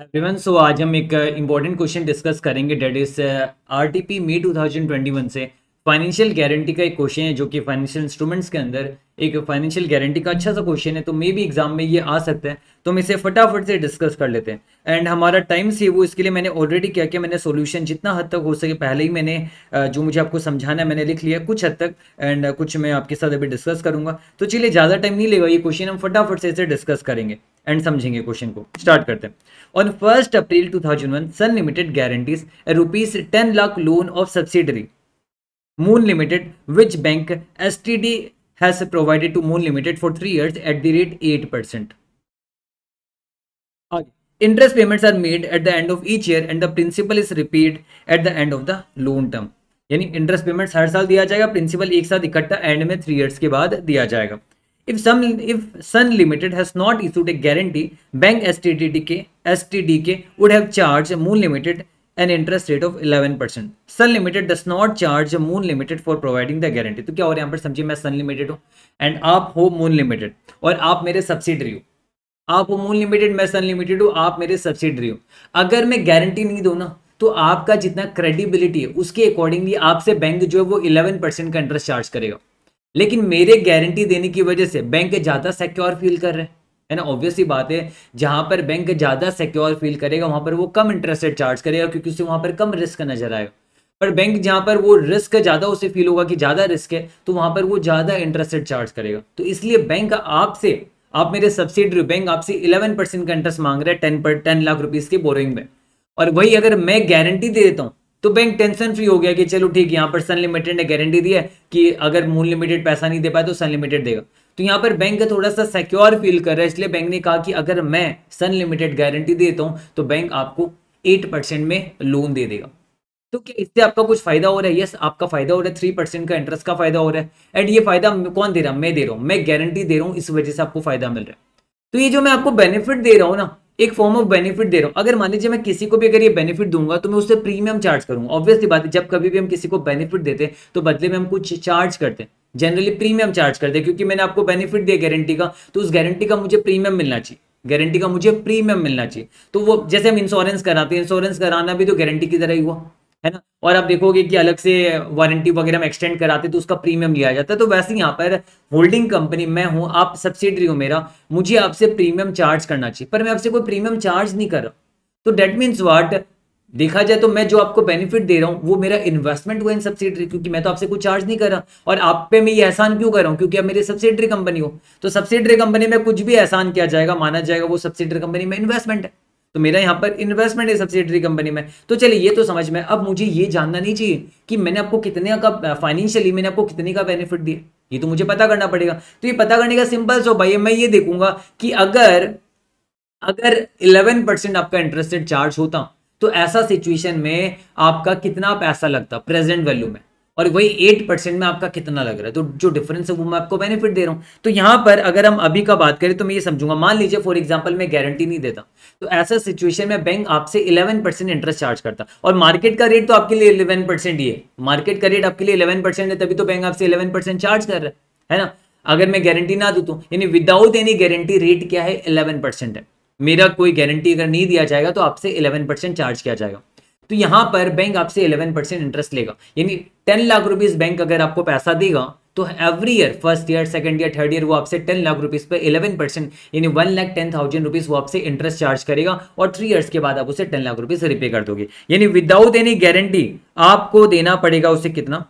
Everyone so आज हम एक इम्पॉर्टेंट क्वेश्चन डिस्कस करेंगे that is R T thousand twenty one से फाइनेंशियल गारंटी का एक क्वेश्चन है जो कि फाइनेंशियल इंस्ट्रूमेंट्स के अंदर एक फाइनेंशियल गारंटी का अच्छा सा क्वेश्चन है तो मे भी एग्जाम में ये आ सकता है तो हम इसे फटाफट से डिस्कस कर लेते हैं एंड हमारा टाइम सेव हो इसके लिए मैंने ऑलरेडी क्या किया मैंने सोल्यूशन जितना हद तक हो सके पहले ही मैंने जो मुझे आपको समझाना है मैंने लिख लिया कुछ हद तक एंड कुछ मैं आपके साथ अभी डिस्कस करूंगा तो चलिए ज़्यादा टाइम नहीं लेगा ये क्वेश्चन हम फटाफट से इसे डिस्कस करेंगे एंड समझेंगे क्वेश्चन को स्टार्ट करते हैं on first April two thousand one Sun Limited guarantees rupees ten lakh loan of subsidiary Moon Limited, which bank STD has provided to Moon Limited for three years at the rate 8%. Interest payments are made at the end of each year and the principal is repaid at the end of the loan term. यानी interest payments हर साल दिया जाएगा principal एक साथ इकट्ठा and में three years के बाद दिया जाएगा if some if Sun Limited has not issued a guarantee bank S K S K would have charge Moon Limited an interest rate of eleven percent Sun Limited does not charge Moon Limited for providing the guarantee तो क्या और यहाँ पर समझिए मैं सन limited हूँ and आप हो मून लिमिटेड और आप मेरे सब्सिडरी हो आप हो मून लिमिटेड मैं सन लिमिटेड हूँ आप मेरे सब्सिडरी हो अगर मैं गारंटी नहीं दू ना तो आपका जितना क्रेडिबिलिटी है उसके अकॉर्डिंगली आपसे बैंक जो है वो इलेवन परसेंट का इंटरेस्ट चार्ज करेगा लेकिन मेरे गारंटी देने की वजह से बैंक ज़्यादा सिक्योर फील कर रहे हैं है ना ऑब्वियस ही बात है जहां पर बैंक ज़्यादा सिक्योर फील करेगा वहां पर वो कम इंटरेस्ट रेट चार्ज करेगा क्योंकि उसे वहां पर कम रिस्क नजर आएगा पर बैंक जहां पर वो रिस्क ज़्यादा उसे फील होगा कि ज़्यादा रिस्क है तो वहां पर वो ज़्यादा इंटरेस्ट रेट चार्ज करेगा तो इसलिए बैंक आपसे आप मेरे सब्सिडरी बैंक आपसे इलेवन परसेंट का इंटरेस्ट मांग रहे हैं टेन पर टेन लाख रुपीज़ के बोरिंग में और वही अगर मैं गारंटी दे देता हूं तो बैंक टेंशन फ्री हो गया कि चलो ठीक है यहाँ पर सनलिमिटेड ने गारंटी दी है कि अगर मून लिमिटेड पैसा नहीं दे पाए तो सनलिमिटेड देगा तो यहाँ पर बैंक थोड़ा सा सिक्योर फील कर रहा है इसलिए बैंक ने कहा कि अगर मैं सन लिमिटेड गारंटी देता हूँ तो बैंक आपको एट परसेंट में लोन दे देगा तो क्या इससे आपका कुछ फायदा हो रहा है यस आपका फायदा हो रहा है थ्री परसेंट का इंटरेस्ट का फायदा हो रहा है एंड ये फायदा कौन दे रहा है मैं दे रहा हूँ मैं गारंटी दे रहा हूँ इस वजह से आपको फायदा मिल रहा है तो ये जो मैं आपको बेनिफिट दे रहा हूँ ना एक फॉर्म ऑफ बेनिफिट दे रहा हूँ अगर मान लीजिए मैं किसी को भी अगर ये बेनिफिट दूंगा तो मैं उससे प्रीमियम चार्ज करूंगा ऑब्वियसली बात है जब कभी भी हम किसी को बेनिफिट देते हैं तो बदले में हम कुछ चार्ज करते हैं जनरली प्रीमियम चार्ज करते हैं क्योंकि मैंने आपको बेनिफिट दिया गारंटी का तो उस गारंटी का मुझे प्रीमियम मिलना चाहिए गारंटी का मुझे प्रीमियम मिलना चाहिए तो वो जैसे हम इंश्योरेंस कराते हैं इंश्योरेंस कराना भी तो गारंटी की तरह ही हुआ है ना और आप देखोगे कि अलग से वारंटी वगैरह हम एक्सटेंड कराते तो उसका प्रीमियम लिया जाता है तो वैसे यहाँ पर होल्डिंग कंपनी मैं हूँ आप सब्सिडरी हो मेरा मुझे आपसे प्रीमियम चार्ज करना चाहिए पर मैं आपसे कोई प्रीमियम चार्ज नहीं कर रहा तो डेट मीन्स वाट देखा जाए तो मैं जो आपको बेनिफिट दे रहा हूँ वो मेरा इन्वेस्टमेंट हुआ इन सब्सिडरी क्योंकि मैं तो आपसे कुछ चार्ज नहीं कर रहा और आप पे मैं ये एहसान क्यों कर रहा हूँ क्योंकि आप मेरी सब्सिडरी कंपनी हो तो सब्सिडरी कंपनी में कुछ भी एहसान किया जाएगा माना जाएगा वो सब्सिडरी कंपनी में इन्वेस्टमेंट है तो मेरा यहाँ पर इन्वेस्टमेंट है सब्सिडरी कंपनी में तो चलिए ये तो समझ में अब मुझे ये जानना नहीं चाहिए कि मैंने आपको कितने का फाइनेंशियली मैंने आपको कितने का बेनिफिट दिया ये तो मुझे पता करना पड़ेगा तो ये पता करने का सिंपल सो भाई मैं ये देखूंगा कि अगर अगर इलेवन परसेंट आपका इंटरेस्टेड चार्ज होता तो ऐसा सिचुएशन में आपका कितना पैसा लगता प्रेजेंट वैल्यू में और वही एट परसेंट में आपका कितना लग रहा है तो जो डिफरेंस है वो मैं आपको बेनिफिट दे रहा हूं तो यहां पर अगर हम अभी का बात करें तो मैं ये समझूंगा मान लीजिए फॉर एग्जाम्पल मैं गारंटी नहीं देता तो ऐसा सिचुएशन में बैंक आपसे इलेवन परसेंट इंटरेस्ट चार्ज करता और मार्केट का रेट तो आपके लिए इलेवन परसेंट ही है मार्केट का रेट आपके लिए इलेवन परसेंट है तभी तो बैंक आपसे इलेवन परसेंट चार्ज कर रहा है ना अगर मैं गारंटी ना दू तो यानी विदाउट एनी गारंटी रेट क्या है इलेवन परसेंट है मेरा कोई गारंटी अगर नहीं दिया जाएगा तो आपसे इलेवन परसेंट चार्ज किया जाएगा तो यहाँ पर बैंक आपसे इलेवन परसेंट इंटरेस्ट लेगा यानी टेन लाख रुपीज़ बैंक अगर आपको पैसा देगा तो every year first year second year third year वो आपसे टेन लाख रुपीज़ पर इलेवन परसेंट यानी one lakh ten thousand rupees वो आपसे इंटरेस्ट चार्ज करेगा और थ्री ईयर्स के बाद आप उसे टेन लाख रुपीज़ रिपे कर दोगे यानी विदाउट एनी गारंटी आपको देना पड़ेगा उसे कितना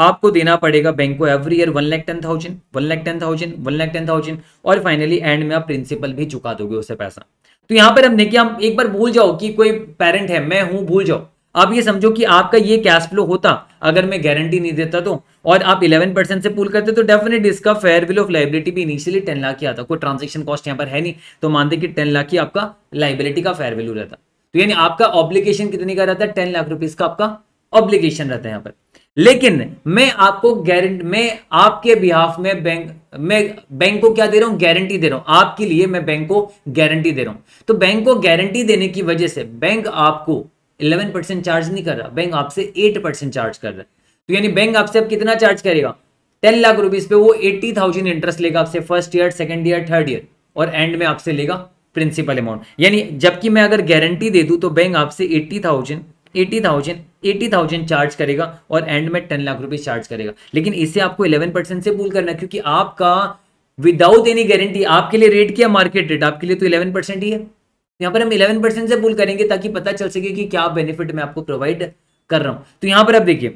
आपको देना पड़ेगा बैंक को every year one lakh ten thousand one lakh ten thousand one lakh ten thousand और फाइनली एंड में आप प्रिंसिपल भी चुका दोगे उसे पैसा तो यहां पर हम देखिए हम एक बार भूल जाओ कि कोई पेरेंट है मैं हूं भूल जाओ आप ये समझो कि आपका ये कैश फ्लो होता अगर मैं गारंटी नहीं देता तो और आप 11 परसेंट से पूल करते तो डेफिनेट इसका फेयर विल ऑफ लाइबिलिटी भी इनिशियली 10 लाख ही आता कोई ट्रांजेक्शन कॉस्ट यहाँ पर है नहीं तो मानते कि 10 लाख ही आपका लाइबिलिटी का फेयर वैल्यू रहता तो यानी आपका ऑब्लिकेशन कितने का रहता है टेन लाख रुपीज का आपका ऑब्लिकेशन रहता है यहाँ पर लेकिन मैं आपको गारंटी मैं आपके बिहाफ में बैंक मैं बैंक को क्या दे रहा हूं गारंटी दे रहा हूं आपके लिए मैं बैंक को गारंटी दे रहा हूं तो बैंक को गारंटी देने की वजह से बैंक आपको 11 परसेंट चार्ज नहीं कर रहा बैंक आपसे 8 परसेंट चार्ज कर रहा है तो यानी बैंक आपसे अब कितना चार्ज करेगा टेन लाख रुपीज पे वो एट्टी थाउजेंड इंटरेस्ट लेगा आपसे first year second year third year और एंड में आपसे लेगा प्रिंसिपल अमाउंट यानी जबकि मैं अगर गारंटी दे दू तो बैंक आपसे eighty thousand eighty thousand eighty thousand charge करेगा और एंड में टेन लाख रुपीज चार्ज करेगा लेकिन इसे आपको इलेवन परसेंट से पूल करना क्योंकि आपका विदाउट एनी गारंटी आपके लिए रेट क्या मार्केट रेट आपके लिए तो इलेवन परसेंट ही है तो यहाँ पर हम इलेवन परसेंट से पूल करेंगे ताकि पता चल सके कि क्या बेनिफिट मैं आपको प्रोवाइड कर रहा हूं तो यहां पर आप देखिए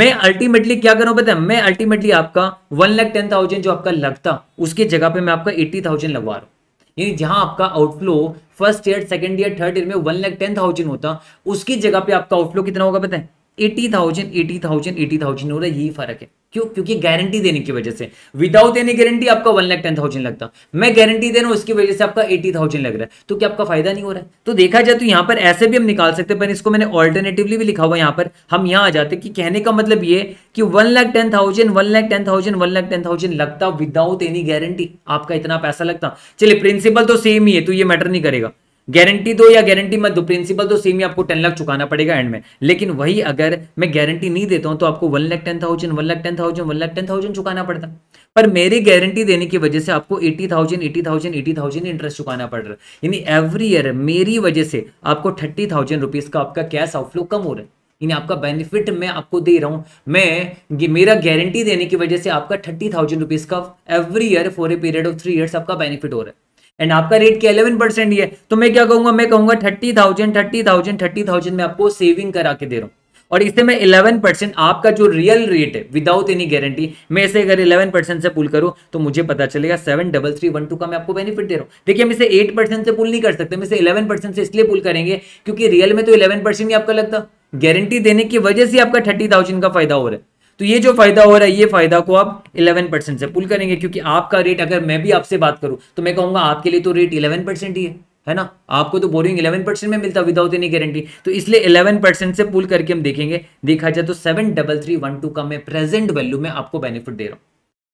मैं अल्टीमेटली क्या करूं पता है मैं अल्टीमेटली आपका वन लाख टेन थाउजेंड जो आपका लगता उसके जगह पे मैं आपका एट्टी थाउजेंड लगवा रहा हूं यानी जहां आपका outflow first year second year third year में वन लैख टेन थाउजेंड होता उसकी जगह पे आपका आउटफ्लो कितना होगा पता है eighty thousand eighty thousand eighty thousand हो रहा है यही फर्क है क्यों क्योंकि गारंटी देने की वजह से विदाउट एनी गारंटी आपका वन लाख टेन थाउजेंड लगता मैं गारंटी दे रहा हूं उसकी वजह से आपका एटी थाउजेंड लग रहा है तो क्या आपका फायदा नहीं हो रहा है तो देखा जाए तो यहां पर ऐसे भी हम निकाल सकते हैं पर इसको मैंने ऑल्टरनेटिवली भी लिखा हुआ यहां पर हम यहां आ जाते कि कहने का मतलब ये कि one lakh ten thousand one lakh ten thousand one lakh ten thousand लगता विदाउट एनी गारंटी आपका इतना पैसा लगता चलिए प्रिंसिपल तो सेम ही है तो ये मैटर नहीं करेगा गारंटी दो या गारंटी मत दो प्रिंसिपल तो सेम ही आपको टेन लाख चुकाना पड़ेगा एंड में लेकिन वही अगर मैं गारंटी नहीं देता हूं तो आपको one lakh ten thousand one lakh ten thousand one lakh ten thousand चुकाना पड़ता पर मेरी गारंटी देने की वजह से आपको eighty thousand eighty thousand eighty thousand interest चुकाना पड़ रहा है यानी एवरी ईयर मेरी वजह से आपको थर्टी थाउजेंड रुपीज का आपका कैश आउटफ्लो कम हो रहा है यानी आपका बेनिफिट मैं आपको दे रहा हूँ मैं मेरा गारंटी देने की वजह से आपका थर्टी थाउजेंड रुपीज़ का every year for a period of three years आपका बेनिफिट हो रहा है एंड आपका रेट क्या इलेवन परसेंट ही है तो मैं क्या कहूंगा मैं कहूंगा thirty thousand thirty thousand thirty thousand में आपको सेविंग करा के दे रहा हूं और इसे मैं इलेवन परसेंट आपका जो रियल रेट है विदाउट एनी गारंटी मैं इसे अगर इलेवन परसेंट से पुल करूं तो मुझे पता चलेगा seven double three one two का मैं आपको बेनिफिट दे रहा हूं देखिए हम इसे एट परसेंट से पुल नहीं कर सकते मैं इसे इलेवन परसेंट से इसलिए पुल करेंगे क्योंकि रियल में तो इलेवन परसेंट ही आपका लगता गारंटी देने की वजह से आपका थर्टी थाउजेंड का फायदा हो रहा है तो ये जो फायदा हो रहा है ये फायदा को आप 11 परसेंट से पुल करेंगे क्योंकि आपका रेट अगर मैं भी आपसे बात करूं तो मैं कहूंगा आपके लिए तो रेट 11 परसेंट ही है है ना आपको तो बोरिंग 11 परसेंट में मिलता विदाउट एनी गारंटी तो इसलिए 11 परसेंट से पुल करके हम देखेंगे देखा जाए तो seven double three one two का मैं प्रेजेंट वैल्यू में आपको बेनिफिट दे रहा हूँ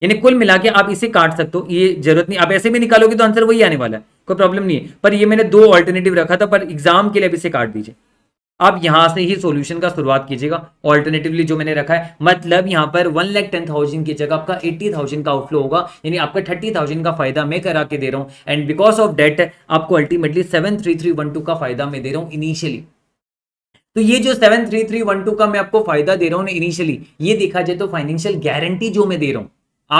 यानी कुल मिला के आप इसे काट सकते हो ये जरूरत नहीं आप ऐसे भी निकालोगे तो आंसर वही आने वाला है कोई प्रॉब्लम नहीं है पर ये मैंने दो ऑल्टरनेटिव रखा था पर एग्जाम के लिए आप इसे काट दीजिए आप यहां से ही सॉल्यूशन का शुरुआत कीजिएगा ऑल्टरनेटिवली जो मैंने रखा है मतलब यहां पर वन लैख टेन थाउजेंड की जगह आपका एट्टी थाउजेंड का आउटफ्लो होगा यानी आपका थर्टी थाउजेंड का फायदा मैं करा के दे रहा हूं एंड बिकॉज ऑफ डेट आपको ultimately seven three three one two का फायदा मैं दे रहा हूं इनिशियली तो ये जो seven three three one two का मैं आपको फायदा दे रहा हूं इनिशियली ये देखा जाए तो फाइनेंशियल गारंटी जो मैं दे रहा हूं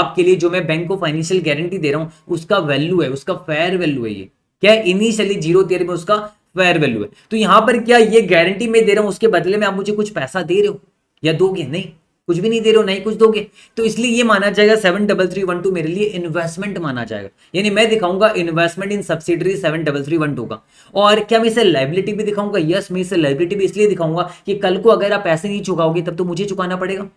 आपके लिए जो मैं बैंक को फाइनेंशियल गारंटी दे रहा हूं उसका वैल्यू है उसका फेयर वैल्यू है ये क्या इनिशियली जीरो तेरह में उसका फेयर वैल्यू है तो यहां पर क्या ये गारंटी मैं दे रहा हूँ उसके बदले में आप मुझे कुछ पैसा दे रहे हो या दोगे नहीं कुछ भी नहीं दे रहे हो नहीं कुछ दोगे तो इसलिए ये माना जाएगा seven double three one two मेरे लिए इन्वेस्टमेंट माना जाएगा यानी मैं दिखाऊंगा investment in subsidiary seven double three one two का और क्या मैं इसे लाइबिलिटी भी दिखाऊंगा यस मैं इसे लाइबिलिटी भी इसलिए दिखाऊंगा कि कल को अगर आप पैसे नहीं चुकाओगे तब तो मुझे चुकाना पड़ेगा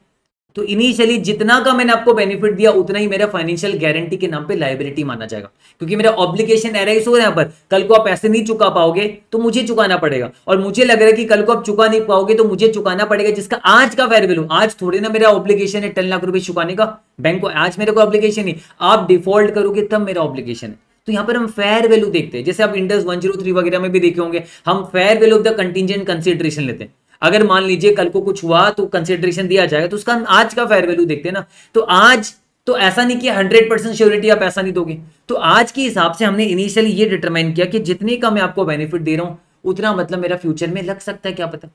तो इनिशियली जितना का मैंने आपको बेनिफिट दिया उतना ही मेरा फाइनेंशियल गारंटी के नाम पे लाइबिलिटी माना जाएगा क्योंकि मेरा ऑब्लिकेशन एराइज हो रहा है यहाँ पर कल को आप पैसे नहीं चुका पाओगे तो मुझे चुकाना पड़ेगा और मुझे लग रहा है कि कल को आप चुका नहीं पाओगे तो मुझे चुकाना पड़ेगा जिसका आज का फेयर वैल्यू आज थोड़ी ना मेरा ऑब्लिकेशन है टेन लाख रुपए चुकाने का बैंक को आज मेरे को ऑब्लिकेशन नहीं आप डिफॉल्ट करोगे तब मेरा ऑब्लिकेशन है तो यहाँ पर हम फेयर वैल्यू देखते हैं जैसे आप इंडस वन जीरो थ्री वगैरह में भी देखे होंगे हम fair value of the contingent consideration लेते हैं अगर मान लीजिए कल को कुछ हुआ तो कंसिडरेशन दिया जाएगा तो उसका आज का फेयर वैल्यू देखते हैं ना तो आज तो ऐसा नहीं कि हंड्रेड परसेंट श्योरिटी आप ऐसा नहीं दोगे तो आज के हिसाब से हमने इनिशियली ये डिटरमाइन किया कि जितने का मैं आपको बेनिफिट दे रहा हूं उतना मतलब मेरा फ्यूचर में लग सकता है क्या पता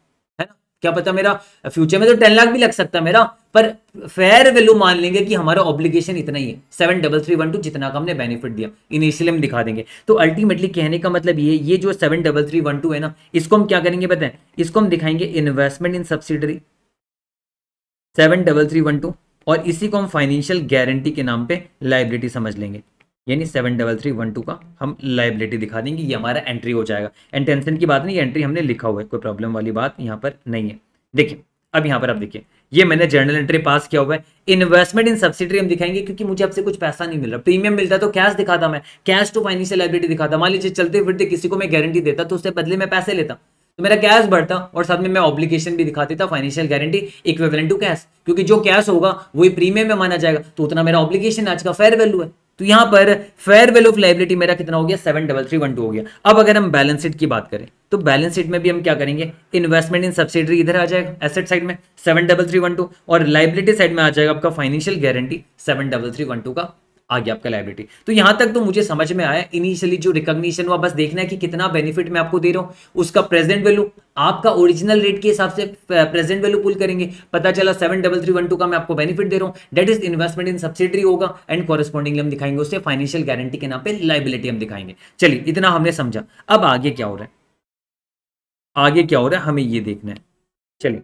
क्या पता मेरा फ्यूचर में तो टेन लाख भी लग सकता है मेरा पर फेयर वैल्यू मान लेंगे कि हमारा ऑब्लिगेशन इतना ही है seven double three one two जितना का हमने बेनिफिट दिया इनिशियली हम दिखा देंगे तो अल्टीमेटली कहने का मतलब ये ये जो seven double three one two है ना इसको हम क्या करेंगे बताएं इसको हम दिखाएंगे investment in subsidiary seven double three one two और इसी को हम फाइनेंशियल गारंटी के नाम पर लाइबिलिटी समझ लेंगे यानी seven double three one two का हम लाइबिलिटी दिखा देंगे ये हमारा एंट्री हो जाएगा एंड टेंशन की बात नहीं एंट्री हमने लिखा हुआ है कोई प्रॉब्लम वाली बात यहाँ पर नहीं है देखिए अब यहाँ पर आप देखिए ये मैंने जर्नल एंट्री पास किया हुआ है इन्वेस्टमेंट इन सब्सिडी हम दिखाएंगे क्योंकि मुझे आपसे कुछ पैसा नहीं मिल रहा प्रीमियम मिलता तो कैश दिखाता मैं कैश टू फाइनेंशियल लाइबिलिटी दिखाता मान लीजिए चलते फिरते किसी को मैं गारंटी देता तो उससे बदले में पैसे लेता तो मेरा कैश बढ़ता और साथ में मैं ऑब्लिकेशन भी दिखा देता financial guarantee equivalent to cash क्योंकि जो कैश होगा वही प्रीमियम में माना जाएगा तो उतना मेरा ऑब्लिकेशन आज का फेयर वैल्यू है तो यहां पर फेयर वैल्यू ऑफ लाइबिलिटी मेरा कितना हो गया seven double three one two हो गया अब अगर हम बैलेंस शीट की बात करें तो बैलेंस शीट में भी हम क्या करेंगे इन्वेस्टमेंट इन सब्सिडरी इधर आ जाएगा एसेट साइड में seven double three one two और लाइबिलिटी साइड में आ जाएगा आपका financial guarantee seven double three one two का आ गया आपका लाइब्रेटी तो यहां तक तो मुझे समझ में आया इनिशियली जो रिकॉग्निशन हुआ बस देखना है कि कितना बेनिफिट मैं आपको दे रहा हूं उसका प्रेजेंट वैल्यू आपका ओरिजिनल रेट के हिसाब से प्रेजेंट वैल्यू पुल करेंगे पता चला seven double three one two का मैं आपको बेनिफिट दे रहा हूं that is investment in subsidy होगा एंड कॉरेस्पॉन्डिंगली हम दिखाएंगे उससे फाइनेंशियल गारंटी के नाम पर लाइबिलिटी हम दिखाएंगे चलिए इतना हमने समझा अब आगे क्या हो रहा है आगे क्या हो रहा है हमें ये देखना है चलिए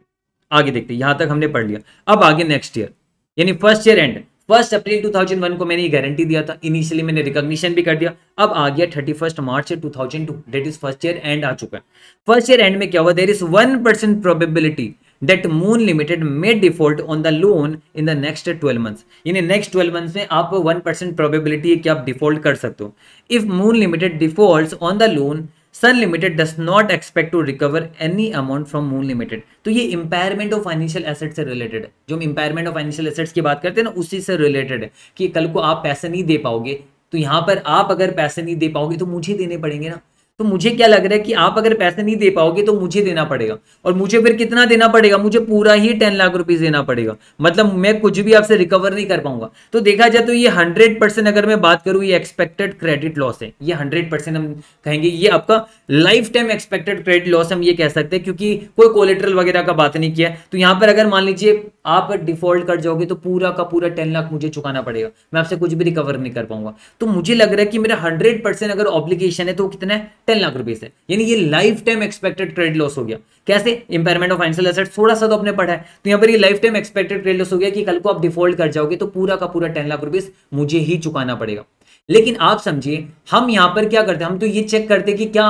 आगे देखते यहां तक हमने पढ़ लिया अब आगे नेक्स्ट ईयर यानी first year end first April 2001 को मैंने ये गारंटी दिया था इनिशियली मैंने रिकॉग्निशन भी कर दिया अब आ गया thirty first March two thousand two that is first year end आ चुका है फर्स्ट ईयर एंड में क्या हुआ there is one percent probability that Moon Limited may default on the loan in the next twelve months यानी next twelve months में आप one percent probability है कि आप डिफॉल्ट कर सकते हो if Moon Limited default on the loan Sun Limited does not expect to recover any amount from Moon Limited तो ये इंपायरमेंट ऑफ फाइनेंशियल एसेट से रिलेटेड है जो हम इंपायरमेंट ऑफ फाइनेंशियल एसेट्स की बात करते हैं ना उसी से रिलेटेड है कि कल को आप पैसे नहीं दे पाओगे तो यहाँ पर आप अगर पैसे नहीं दे पाओगे तो मुझे देने पड़ेंगे ना तो मुझे क्या लग रहा है कि आप अगर पैसे नहीं दे पाओगे तो मुझे देना पड़ेगा और मुझे फिर कितना देना पड़ेगा मुझे पूरा ही टेन लाख रुपीज देना पड़ेगा मतलब मैं कुछ भी आपसे रिकवर नहीं कर पाऊंगा तो देखा जाए तो ये हंड्रेड परसेंट अगर मैं बात करूं ये एक्सपेक्टेड क्रेडिट लॉस है ये हंड्रेड हम कहेंगे ये आपका life time expected credit loss हम ये कह सकते हैं क्योंकि कोई कोलेट्रल वगैरह का बात नहीं किया तो यहां पर अगर मान लीजिए आप डिफॉल्ट कर जाओगे तो पूरा का पूरा टेन लाख मुझे चुकाना पड़ेगा मैं आपसे कुछ भी रिकवर नहीं कर पाऊंगा तो मुझे लग रहा है कि मेरा हंड्रेड परसेंट अगर ऑब्लिकेशन है तो कितना है टेन लाख रुपीज है यानी ये life time expected credit loss हो गया कैसे इंपेयरमेंट ऑफ फाइनेंशियल एसेट थोड़ा सा तो अपने पढ़ा है तो यहाँ पर ये life time expected credit loss हो गया कि कल को आप डिफॉल्ट कर जाओगे तो पूरा का पूरा टेन लाख रुपीज मुझे ही चुकाना पड़ेगा लेकिन आप समझिए हम यहां पर क्या करते हैं हम तो ये चेक करते कि क्या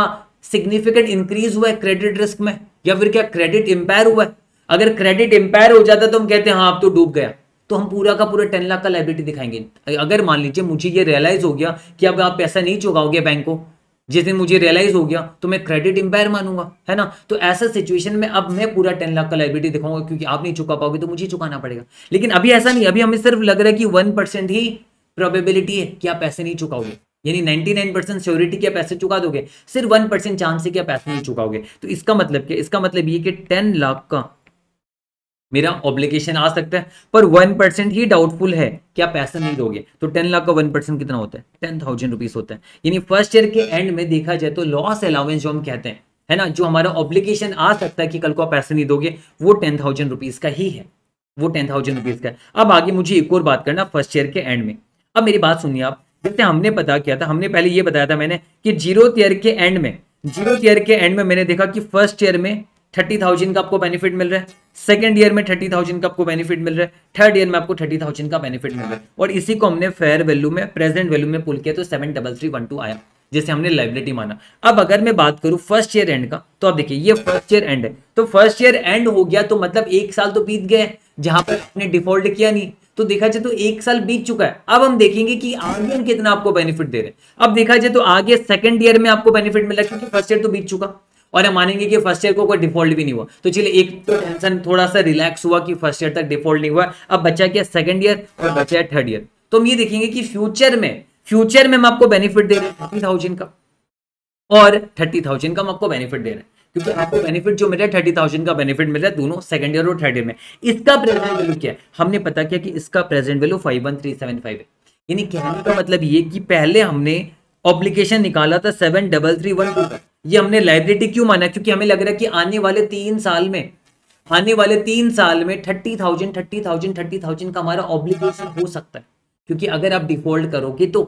सिग्निफिकेंट इंक्रीज हुआ है क्रेडिट रिस्क में या फिर क्या क्रेडिट इंपायर हुआ है अगर क्रेडिट इंपायर हो जाता तो हम कहते हैं हाँ आप तो डूब गया तो हम पूरा का पूरा टेन लाख का लाइबिलिटी दिखाएंगे अगर मान लीजिए मुझे ये रियलाइज हो गया कि अब आप पैसा नहीं चुकाओगे बैंक को जिस दिन मुझे रियलाइज हो गया तो मैं क्रेडिट इंपायर मानूंगा है ना तो ऐसा सिचुएशन में अब मैं पूरा टेन लाख का लाइबिलिटी दिखाऊंगा क्योंकि आप नहीं चुका पाओगे तो मुझे चुकाना पड़ेगा लेकिन अभी ऐसा नहीं अभी हमें सिर्फ लग रहा है कि वन परसेंट ही प्रोबेबिलिटी है कि आप पैसे नहीं चुकाओगे यानी नाइनटी नाइन परसेंट श्योरिटी के पैसे चुका दोगे सिर्फ वन परसेंट चांस है कि आप पैसे नहीं चुकाओगे तो इसका मतलब क्या इसका मतलब ये कि टेन लाख का मेरा ऑब्लिगेशन आ सकता है पर वन परसेंट ही डाउटफुल है कि आप पैसा नहीं दोगे तो टेन लाख का वन परसेंट कितना होता है टेन थाउजेंड रुपीज होता है यानी फर्स्ट ईयर के एंड में देखा जाए तो लॉस अलाउेंस जो हम कहते हैं है ना जो हमारा ऑब्लिगेशन आ सकता है कि कल को आप पैसे नहीं दोगे वो टेन थाउजेंड रुपीज का ही है वो टेन थाउजेंड रुपीज का अब आगे मुझे एक और बात करना फर्स्ट ईयर के एंड में अब मेरी बात सुनिए आप जैसे हमने पता किया था हमने पहले ये बताया था मैंने कि जीरो ईयर के एंड में जीरो ईयर के एंड में मैंने देखा कि फर्स्ट ईयर में थर्टी थाउजेंड का आपको बेनिफिट मिल रहा है सेकेंड ईयर में थर्टी थाउजेंड का आपको बेनिफिट मिल रहा है थर्ड ईयर में आपको थर्टी थाउजेंड का बेनिफिट मिल रहा है और इसी को हमने फेयर वैल्यू में प्रेजेंट वैल्यू में पुल किया तो seven double three one two आया जैसे हमने लाइबिलिटी माना अब अगर मैं बात करूं फर्स्ट ईयर एंड का तो आप देखिए ये फर्स्ट ईयर एंड है तो फर्स्ट ईयर एंड हो गया तो मतलब एक साल तो बीत गए जहां पर आपने डिफॉल्ट किया नहीं तो देखा जाए तो एक साल बीत चुका है अब हम देखेंगे कि आगे हम कितना आपको बेनिफिट दे रहे हैं अब देखा जाए तो आगे सेकंड ईयर में आपको बेनिफिट मिला क्योंकि फर्स्ट ईयर तो बीत चुका और हम मानेंगे कि फर्स्ट ईयर को कोई डिफॉल्ट भी नहीं हुआ तो चलिए एक तो टेंशन थोड़ा सा रिलैक्स हुआ कि फर्स्ट ईयर तक डिफॉल्ट नहीं हुआ अब बच्चा क्या सेकंड ईयर और बच्चा है थर्ड ईयर तो हम ये देखेंगे कि फ्यूचर में फ्यूचर में हम आपको बेनिफिट दे रहे हैं थर्टी थाउजेंड का और थर्टी थाउजेंड का हम आपको बेनिफिट दे रहे हैं क्योंकि आपको बेनिफिट जो मिल रहा है थर्टी थाउजेंड का बेनिफिट मिल रहा है दोनों सेकंड ईयर और थर्ड ईयर में इसका प्रेजेंट वैल्यू क्या है हमने पता किया कि इसका present value five one three seven five है यानी कहने का मतलब ये कि पहले हमने ऑब्लिकेशन निकाला था seven double three one two का ये हमने लाइब्रेटी क्यों माना क्योंकि हमें लग रहा है कि आने वाले तीन साल में आने वाले तीन साल में thirty thousand thirty thousand thirty thousand का हमारा ऑब्लिगेशन हो सकता है क्योंकि अगर आप डिफॉल्ट करोगे तो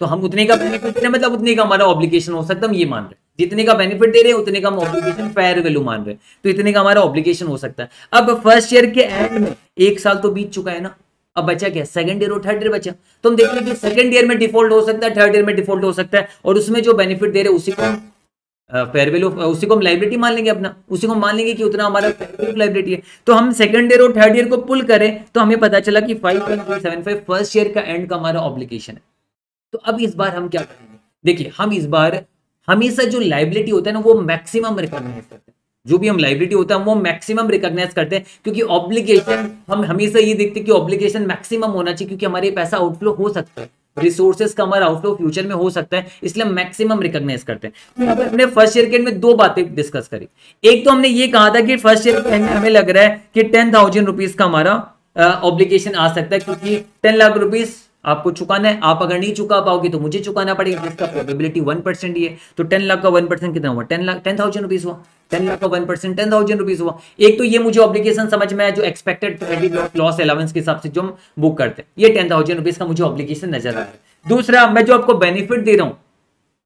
तो हम उतने का बेनिफिट मतलब उतने का हमारा ऑब्लिगेशन हो सकता है हम ये मान रहे हैं जितने का बेनिफिट दे रहे हैं उतने का हम ऑब्लिगेशन फेयर वैल्यू मान रहे हैं तो इतने का हमारा ऑब्लिगेशन हो सकता है अब फर्स्ट ईयर के एंड में एक साल तो बीत चुका है ना अब बचा क्या सेकंड ईयर और थर्ड ईयर बचा तो हम देख कि सेकंड ईयर में डिफॉल्ट हो सकता है थर्ड ईयर में डिफॉल्ट हो सकता है और उसमें जो बेनिफिट दे रहे उसी को फेयर वैल्यू उसी को हम लाइब्रेटी मान लेंगे अपना उसी को मान लेंगे कि उतना हमारा लाइब्रेटी है तो हम सेकंड ईयर और थर्ड ईयर को पुल करें तो हमें पता चला कि five seven five first year का एंड का हमारा ऑब्लिकेशन है तो अब इस बार हम क्या करेंगे देखिए हम इस बार हमेशा जो लाइबिलिटी होता है ना वो मैक्सिमम रिकॉग्नाइज करते हैं जो भी हम लाइबिलिटी होता है वो मैक्सिमम रिकॉग्नाइज करते हैं क्योंकि ऑब्लिगेशन हम हमेशा ये देखते हैं कि ऑब्लिगेशन मैक्सिमम होना चाहिए क्योंकि हमारे पैसा आउटफ्लो हो सकता है रिसोर्सेस का हमारा आउटफ्लो फ्यूचर में हो सकता है इसलिए हम मैक्सिमम रिकॉग्नाइज करते हैं तो हमने फर्स्ट ईयर में दो बातें डिस्कस करी एक तो हमने ये कहा था कि फर्स्ट ईयर हमें लग रहा है कि टेन थाउजेंड रुपीज का हमारा ऑब्लिगेशन आ सकता है क्योंकि टेन लाख रुपीज आपको चुकाना है आप अगर नहीं चुका पाओगे तो मुझे चुकाना पड़ेगा जिसका प्रोबेबिलिटी वन परसेंट ही है तो टेन लाख का वन परसेंट कितना हुआ ten lakh ten thousand rupees हुआ देन मैं आपका one percent ten thousand rupees हुआ एक तो ये मुझे ऑब्लिगेशन समझ में आया जो एक्सपेक्टेड क्रेडिट लॉस अलाउंस के हिसाब से जो हम बुक करते हैं ये टेन थाउजेंड रुपीज का मुझे ऑब्लिगेशन नजर आया दूसरा मैं जो आपको बेनिफिट दे रहा हूँ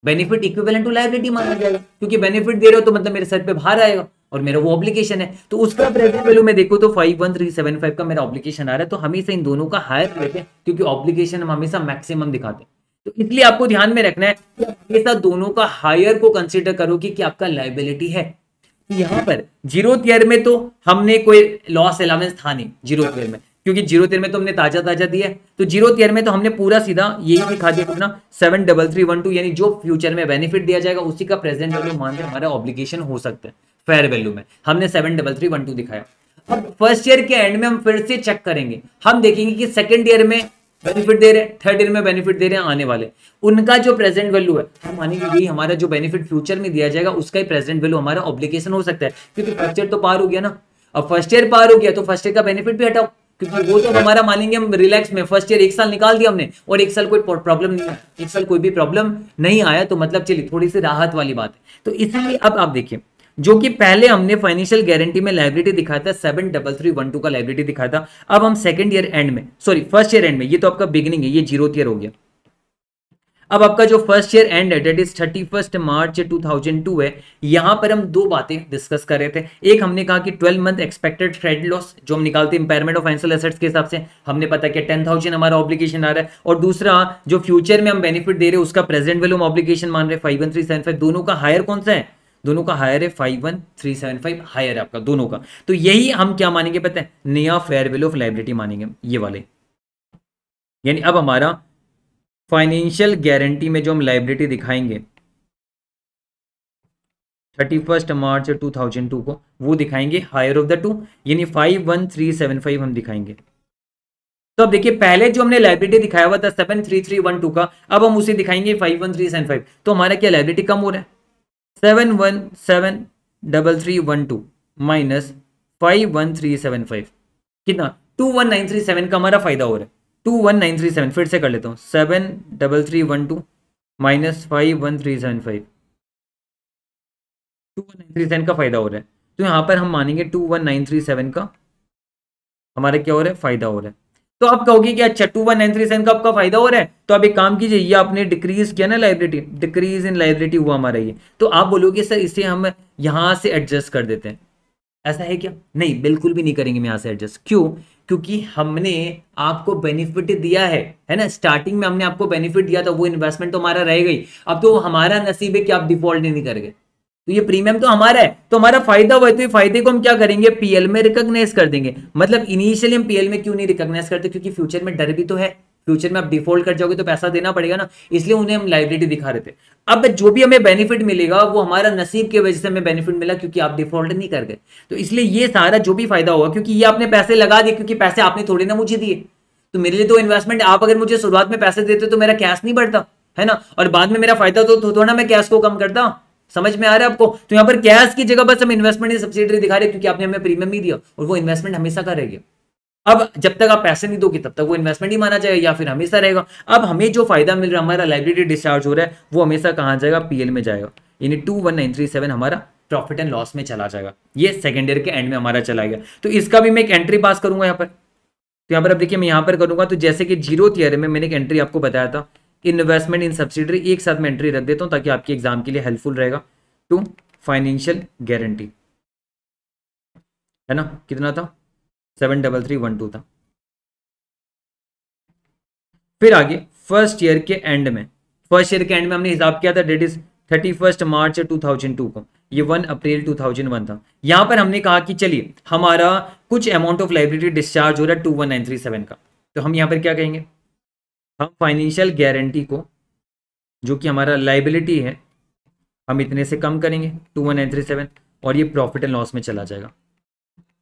बेनिफिट इक्विवेलेंट टू लाइबिलिटी माना जाएगा क्योंकि बेनिफिट दे रहे हो तो मतलब मेरे सर पे भार आएगा और मेरा वो ऑब्लिकेशन है तो उसका प्रेजेंट वैल्यू में देखो तो five one three seven five का मेरा ऑब्लिकेशन आ रहा है तो हमेशा इन दोनों का हायर लेते हैं क्योंकि ऑब्लिकेशन हम हमेशा मैक्सिमम दिखाते हैं तो इसलिए आपको ध्यान में रखना है कि हमेशा दोनों का हायर को कंसिडर करो कि, कि आपका लाइबिलिटी है यहाँ पर जीरो तेयर में तो हमने कोई लॉस अलावेंस था नहीं जीरो तेयर में क्योंकि जीरो तेयर में तो हमने ताजा ताजा दिया है तो जीरो तेयर में तो हमने पूरा सीधा यही दिखा दिया अपना seven double three one two यानी जो फ्यूचर में बेनिफिट दिया जाएगा उसी का प्रेजेंट वैल्यू मान के हमारा ऑब्लिगेशन हो सकता है फेयर वैल्यू में हमने seven double three one two दिखाया अब फर्स्ट ईयर के एंड में हम फिर से चेक करेंगे हम देखेंगे कि सेकेंड ईयर में बेनिफिट दे रहे हैं थर्ड ईयर में बेनिफिट दे रहे हैं आने वाले उनका जो प्रेजेंट वैल्यू है हम मानेंगे यही हमारा जो बेनिफिट फ्यूचर में दिया जाएगा उसका ही प्रेजेंट वैल्यू हमारा ऑब्लिकेशन हो सकता है क्योंकि फर्स्ट ईयर तो पार हो गया ना अब फर्स्ट ईयर पार हो गया तो फर्स्ट ईयर का बेनिफिट भी हटाओ क्योंकि वो तो हमारा मानेंगे हम रिलैक्स में फर्स्ट ईयर एक साल निकाल दिया हमने और एक साल कोई प्रॉब्लम नहीं एक साल कोई भी प्रॉब्लम नहीं आया तो मतलब चलिए थोड़ी सी राहत वाली बात है तो इसलिए अब आप देखिए जो कि पहले हमने फाइनेंशियल गारंटी में लाइब्रेटी दिखाया था seven double three one two का लाइब्रेटी दिखाया था अब हम सेकंड ईयर एंड में सॉरी फर्स्ट ईयर एंड में ये तो आपका बिगनिंग है ये जीरो ईयर हो गया अब आपका जो फर्स्ट ईयर एंड है date is thirty first March 2002 है यहां पर हम दो बातें डिस्कस कर रहे थे एक हमने कहा कि 12 मंथ एक्सपेक्टेड ट्रेड लॉस जो हम निकालते हैं इंपेयरमेंट ऑफ फाइनेंशियल एसेट्स के हिसाब से हमने पता किया टेन थाउजेंड हमारा ऑब्लिगेशन आ रहा है और दूसरा जो फ्यूचर में हम बेनिफिट दे रहे हैं उसका प्रेजेंट वैल्यू हम ऑब्लिगेशन मान रहे five one three seven five दोनों का हायर कौन सा है दोनों का हायर है five one three seven five higher है आपका दोनों का तो यही हम क्या मानेंगे पता है नया फेयर वैल्यू ऑफ लाइबिलिटी मानेंगे ये वाले यानी अब हमारा फाइनेंशियल गारंटी में जो हम लाइबिलिटी दिखाएंगे thirty first March two thousand two को वो दिखाएंगे हायर ऑफ द टू यानी five one three seven five हम दिखाएंगे तो अब देखिए पहले जो हमने लाइब्रेटी दिखाया हुआ था seven three three one two का अब हम उसे दिखाएंगे five one three seven five तो हमारा क्या लाइब्रेटी कम हो रहा है seven one seven double three one two minus five one three seven five कितना two one nine three seven का हमारा फायदा हो रहा है two one nine three seven फिर से कर लेता हूँ seven double three one two minus five one three seven five two one nine three seven का फायदा हो रहा है तो यहाँ पर हम मानेंगे two one nine three seven का हमारा क्या हो रहा है फायदा हो रहा है तो आप कहोगे कि अच्छा two one nine three seven का आपका फायदा हो रहा है तो आप एक काम कीजिए ये आपने डिक्रीज किया ना लाइब्रेटी डिक्रीज इन लाइब्रेटी हुआ हमारा ये तो आप बोलोगे सर इसे हम यहां से एडजस्ट कर देते हैं ऐसा है क्या नहीं बिल्कुल भी नहीं करेंगे यहां से एडजस्ट क्यों क्योंकि हमने आपको बेनिफिट दिया है है ना स्टार्टिंग में हमने आपको बेनिफिट दिया था वो इन्वेस्टमेंट तो हमारा रह गई अब तो हमारा नसीब है कि आप डिफॉल्ट नहीं कर गए तो ये प्रीमियम तो हमारा है तो हमारा फायदा हुआ है तो ये फायदे को हम क्या करेंगे पीएल में रिकॉग्नाइज कर देंगे मतलब इनिशियली हम पीएल में क्यों नहीं रिकॉग्नाइज करते क्योंकि फ्यूचर में डर भी तो है फ्यूचर में आप डिफॉल्ट कर जाओगे तो पैसा देना पड़ेगा ना इसलिए उन्हें हम लाइब्रेटी दिखा रहे थे अब जो भी हमें बेनिफिट मिलेगा वो हमारा नसीब की वजह से हमें बेनिफिट मिला क्योंकि आप डिफॉल्ट नहीं कर गए तो इसलिए ये सारा जो भी फायदा होगा क्योंकि ये आपने पैसे लगा दिए क्योंकि पैसे आपने थोड़े ना मुझे दिए तो मेरे लिए तो इन्वेस्टमेंट आप अगर मुझे शुरुआत में पैसे देते तो मेरा कैश नहीं बढ़ता है ना और बाद में मेरा फायदा तो थोड़ा ना मैं कैश को कम करता समझ में आ रहा है आपको तो यहां पर कैश की जगह बस हम इन्वेस्टमेंट की सब्सिडरी दिखा रहे क्योंकि आपने हमें प्रीमियम नहीं दिया और वो इन्वेस्टमेंट हमेशा का रहेगा अब जब तक आप पैसे नहीं दोगे तब तक वो इन्वेस्टमेंट ही माना जाएगा या फिर हमेशा रहेगा अब हमें जो फायदा मिल रहा है हमारा लाइब्रेरी डिस्चार्ज हो रहा है वो हमेशा कहाँ जाएगा पीएल में जाएगा यानी two one nine three seven हमारा प्रॉफिट एंड लॉस में चला जाएगा ये सेकेंड ईयर के एंड में हमारा चला गया तो इसका भी मैं एक एंट्री पास करूंगा यहाँ पर तो यहाँ पर अब देखिए मैं यहाँ पर करूंगा तो जैसे कि जीरो ईयर में मैंने एक एंट्री आपको बताया था इन्वेस्टमेंट इन सब्सिडरी एक साथ में एंट्री रख देता हूँ ताकि आपके एग्जाम के लिए हेल्पफुल रहेगा टू फाइनेंशियल गारंटी है ना कितना था seven double three one two था फिर आगे फर्स्ट ईयर के एंड में फर्स्ट ईयर के एंड में हमने हिसाब किया था date is thirty first March two thousand two को ये one April two thousand one था यहां पर हमने कहा कि चलिए हमारा कुछ अमाउंट ऑफ लाइब्रेरी डिस्चार्ज हो रहा है two one nine three seven का तो हम यहां पर क्या कहेंगे हम फाइनेंशियल गारंटी को जो कि हमारा लाइबिलिटी है हम इतने से कम करेंगे two one nine three seven और ये प्रॉफिट एंड लॉस में चला जाएगा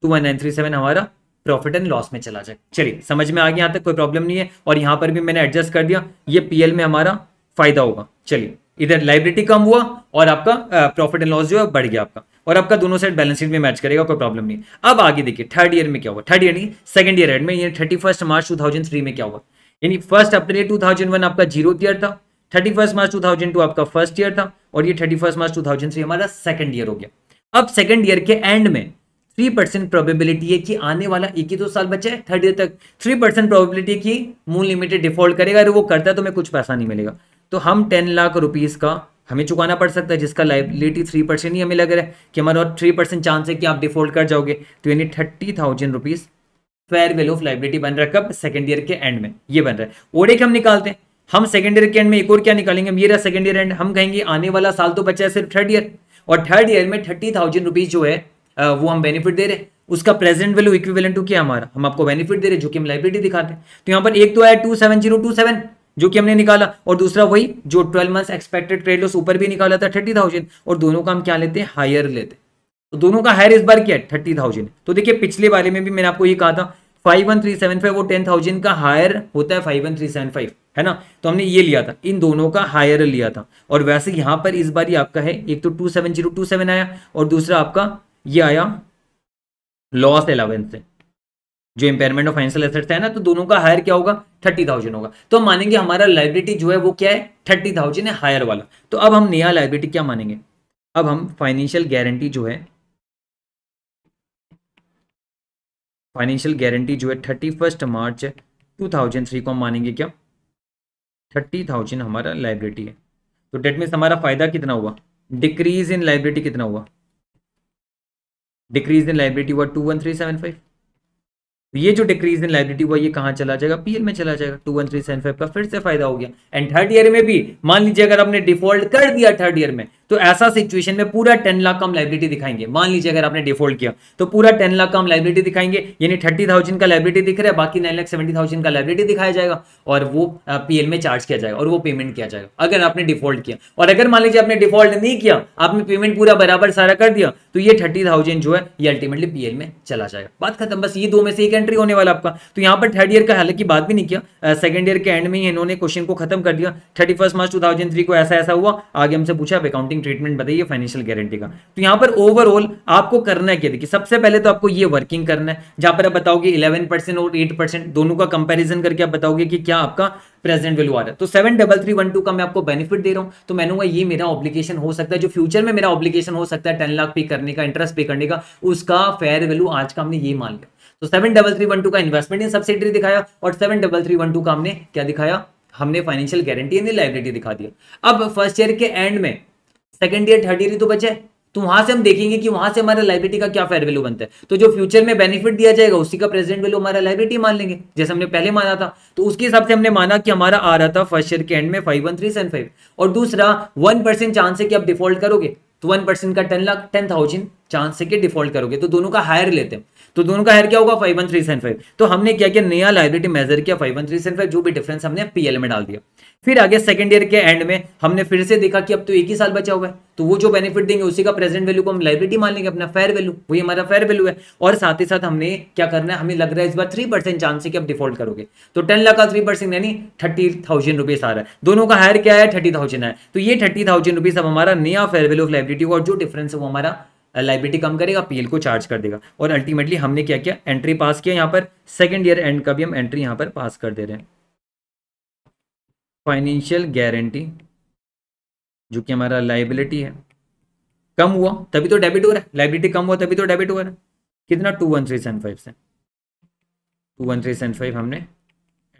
two one nine three seven हमारा प्रॉफिट एंड लॉस में चला जाएगा चलिए समझ में आ गया यहाँ तक कोई प्रॉब्लम नहीं है और यहाँ पर भी मैंने एडजस्ट कर दिया ये पीएल में हमारा फायदा होगा चलिए इधर लाइबिलिटी कम हुआ और आपका प्रॉफिट एंड लॉस जो है बढ़ गया आपका और आपका दोनों साइड बैलेंस शीट में मैच करेगा कोई प्रॉब्लम नहीं अब आगे देखिए थर्ड ईयर में क्या हुआ थर्ड ईयर नहीं सेकंड ईयर एड में ये thirty first March two thousand three में क्या हुआ यानी फर्स्ट अप्रैल 2001 आपका जीरो ईयर था थर्टी फर्स्ट मार्च 2002 आपका फर्स्ट ईयर था और ये थर्टी फर्स्ट मार्च 2003 हमारा सेकंड ईयर हो गया अब सेकंड ईयर के एंड में थ्री परसेंट प्रोबेबिलिटी है कि आने वाला एक ही दो साल बचे है थर्ड ईयर तक थ्री परसेंट प्रोबेबिलिटी की मूल लिमिटेड डिफॉल्ट करेगा अगर वो करता है तो हमें कुछ पैसा नहीं मिलेगा तो हम टेन लाख रुपीज़ का हमें चुकाना पड़ सकता है जिसका लाइबिलिटी थ्री परसेंट ही हमें लग रहा है कि हमारा थ्री परसेंट चांस है कि आप डिफॉल्ट कर जाओगे तो यानी thirty thousand rupees fair value of liability बन रहा है कब सेकेंड ईयर के एंड में ये बन रहा है ओडेक हम निकालते हैं हम सेकेंड ईयर के एंड में एक और क्या निकालेंगे ये रहा सेकेंड ईयर एंड हम कहेंगे आने वाला साल तो बचा है सिर्फ थर्ड ईयर और थर्ड ईयर में थर्टी थाउजेंड रुपीज जो है वो हम बेनिफिट दे रहे हैं उसका प्रेजेंट वैल्यू इक्विवेलेंट टू क्या हमारा हम आपको बेनिफिट दे रहे हैं जो कि हम लाइब्रेटी दिखाते हैं तो यहाँ पर एक तो आया two seven zero two seven जो कि हमने निकाला और दूसरा वही जो twelve months expected trade loss ऊपर भी निकाला था थर्टी थाउजेंड और दोनों का हम क्या लेते हैं हायर लेते हैं तो दोनों का हायर इस बार क्या है थर्टी थाउजेंड तो देखिए पिछले बारे में भी मैंने आपको ये कहा था five one three seven five वो टेन थाउजेंड का हायर होता है five one three seven five है ना तो हमने ये लिया था इन दोनों का हायर लिया था और वैसे यहाँ पर इस बार ही आपका है एक तो two seven zero two seven आया और दूसरा आपका ये आया लॉस एलेवेंथ से जो इंपेयरमेंट ऑफ फाइनेंशियल एसेट्स है ना तो दोनों का हायर क्या होगा थर्टी थाउजेंड होगा तो हम मानेंगे हमारा लाइब्रेटी जो है वो क्या है थर्टी थाउजेंड है हायर वाला तो अब हम नया लाइब्रेटी क्या मानेंगे अब हम फाइनेंशियल गारंटी जो है फाइनेंशियल गारंटी जो है thirty first March two thousand three को हम मानेंगे क्या थर्टी थाउजेंड हमारा लाइब्रेटी है तो डेट मीन्स हमारा फायदा कितना हुआ डिक्रीज इन लाइब्रेटी कितना हुआ डिक्रीज इन लाइब्रेटी हुआ two one three seven five ये जो डिक्रीज इन लाइब्रेटी हुआ ये कहाँ चला जाएगा पी में चला जाएगा two one three seven five का फिर से फायदा हो गया एंड थर्ड ईयर में भी मान लीजिए अगर आपने डिफॉल्ट कर दिया थर्ड ईयर में तो ऐसा सिचुएशन में पूरा टेन लाख का हम लाइब्रिटी दिखाएंगे मान लीजिए अगर आपने डिफॉल्ट किया तो पूरा टेन लाख का हम लाइब्रिटी दिखाएंगे यानी थर्टी थाउजेंड का लाइब्रिटी दिख रहा है बाकी नाइन लाख सेवेंटी थाउजेंड का लाइब्रिटी दिखाया जाएगा और वो पीएल में चार्ज किया जाएगा और वो पेमेंट किया जाएगा अगर आपने डिफॉल्ट किया और अगर मान लीजिए आपने डिफॉल्ट नहीं किया आपने पेमेंट पूरा बराबर सारा कर दिया तो ये थर्टी जो है ये अल्टीमेटली पीएल में चला जाएगा बात खत्म बस ये दो में से एक एंट्री होने वाला आपका तो यहाँ पर थर्ड ईयर का हालांकि बात भी नहीं किया सेकंड ईयर के एंड में ही इन्होंने क्वेश्चन को खत्म कर दिया थर्टी मार्च टू को ऐसा ऐसा हुआ आगे हमसे पूछा अकाउंटिंग ट्रीटमेंट बताइए फाइनेंशियल गारंटी का तो यहाँ पर ओवरऑल आपको करना है क्या देखिए सबसे पहले तो आपको ये वर्किंग करना है जहां पर आप बताओगे इलेवन परसेंट और एट परसेंट दोनों का कंपैरिजन करके आप बताओगे कि क्या आपका प्रेजेंट वैल्यू आ रहा है तो seven double three one two का मैं आपको बेनिफिट दे रहा हूँ तो मैंने कहा ये मेरा ऑब्लिकेशन हो सकता है जो फ्यूचर में मेरा ऑब्लिकेशन हो सकता है टेन लाख पे करने का इंटरेस्ट पे करने का उसका फेयर वैल्यू आज का हमने ये मान लिया तो seven double three one two का इन्वेस्टमेंट इन सब्सिडी दिखाया और seven double three one two का हमने क्या दिखाया हमने फाइनेंशियल गारंटी यानी लाइबिलिटी दिखा दिया अब फर्स्ट ईयर के एंड में सेकंड ईयर थर्ड ईयर ही तो बचा है तो वहां से हम देखेंगे कि वहां से हमारे लाइब्रेटी का क्या फेयर वैल्यू बनता है तो जो फ्यूचर में बेनिफिट दिया जाएगा उसी का प्रेजेंट वैल्यू हमारा लाइब्रेटी मान लेंगे जैसे हमने पहले माना था तो उसके हिसाब से हमने माना कि हमारा आ रहा था फर्स्ट ईयर के एंड में five one three seven five और दूसरा वन परसेंट चांस है कि आप डिफॉल्ट करोगे तो वन परसेंट का ten lakh ten thousand chance है कि डिफॉल्ट करोगे तो दोनों का हायर लेते हैं तो दोनों का हायर क्या होगा five one three seven five तो हमने क्या किया नया लाइब्रेटी मेजर किया five one three seven five जो भी डिफरेंस हमने पीएल में डाल दिया फिर आगे सेकंड ईयर के एंड में हमने फिर से देखा कि अब तो एक ही साल बचा हुआ है तो वो जो बेनिफिट देंगे उसी का प्रेजेंट वैल्यू को हम लाइब्रेटी मान लेंगे अपना फेयर वैल्यू वही हमारा फेयर वैल्यू है और साथ ही साथ हमने क्या करना है हमें लग रहा है इस बार थ्री परसेंट चांस है कि आप डिफॉल्ट करोगे तो टेन लाख का थ्री परसेंट यानी थर्टी थाउजेंड रुपीज आ रहा है दोनों का हायर क्या है थर्टी थाउजेंड है तो ये थर्टी थाउजेंड रुपीज अब हमारा नया फेयर वैल्यू ऑफ लाइब्रेटी और जो डिफरेंस है वो हमारा लाइब्रेटी कम करेगा पीएल को चार्ज कर देगा और अल्टीमेटली हमने क्या किया एंट्री पास किया यहाँ पर सेकेंड ईयर एंड का भी हम एंट्री यहाँ पर पास कर दे रहे हैं फाइनेंशियल गारंटी जो कि हमारा लाइबिलिटी है कम हुआ तभी तो डेबिट हो रहा है लाइबिलिटी कम हुआ तभी तो डेबिट हो रहा है कितना two one three seven five से two one three seven five हमने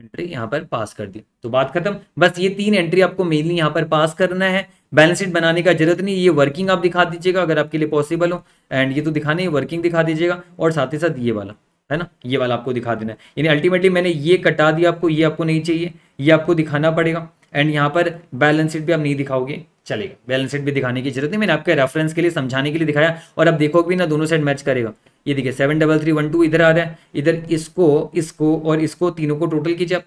एंट्री यहाँ पर पास कर दी तो बात खत्म बस ये तीन एंट्री आपको मेनली यहाँ पर पास करना है बैलेंस शीट बनाने का जरूरत नहीं ये वर्किंग आप दिखा दीजिएगा अगर आपके लिए पॉसिबल हो एंड ये तो दिखाने वर्किंग दिखा दीजिएगा और साथ ही साथ ये वाला है ना ये वाला आपको दिखा देना है यानी अल्टीमेटली मैंने ये कटा दिया आपको ये आपको नहीं चाहिए ये आपको दिखाना पड़ेगा एंड यहाँ पर बैलेंस शीट भी आप नहीं दिखाओगे चलेगा बैलेंस शीट भी दिखाने की जरूरत नहीं मैंने आपके रेफरेंस के लिए समझाने के लिए दिखाया और आप देखोगे भी ना दोनों साइड मैच करेगा ये देखिए seven double three one two इधर आ रहा है इधर इसको इसको और इसको तीनों को टोटल कीजिए आप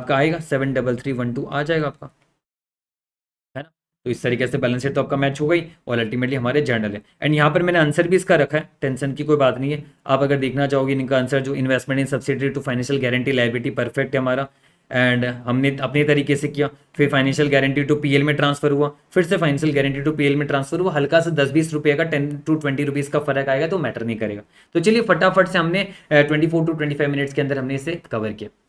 आपका आएगा seven double three one two आ जाएगा आपका तो इस तरीके से बैलेंस शीट तो आपका मैच हो गई और अल्टीमेटली हमारे जर्नल है एंड यहाँ पर मैंने आंसर भी इसका रखा है टेंशन की कोई बात नहीं है आप अगर देखना चाहोगे इनका आंसर जो investment in subsidy to financial guarantee liability perfect है हमारा एंड हमने अपने तरीके से किया फिर फाइनेंशियल गारंटी टू पीएल में ट्रांसफर हुआ फिर से फाइनेंशियल गारंटी टू पीएल में ट्रांसफर हुआ हल्का से दस बीस रुपये का टेन टू ट्वेंटी रुपीज़ का फर्क आएगा तो मैटर नहीं करेगा तो चलिए फटाफट से हमने twenty four to twenty five minutes के अंदर हमने इसे कवर किया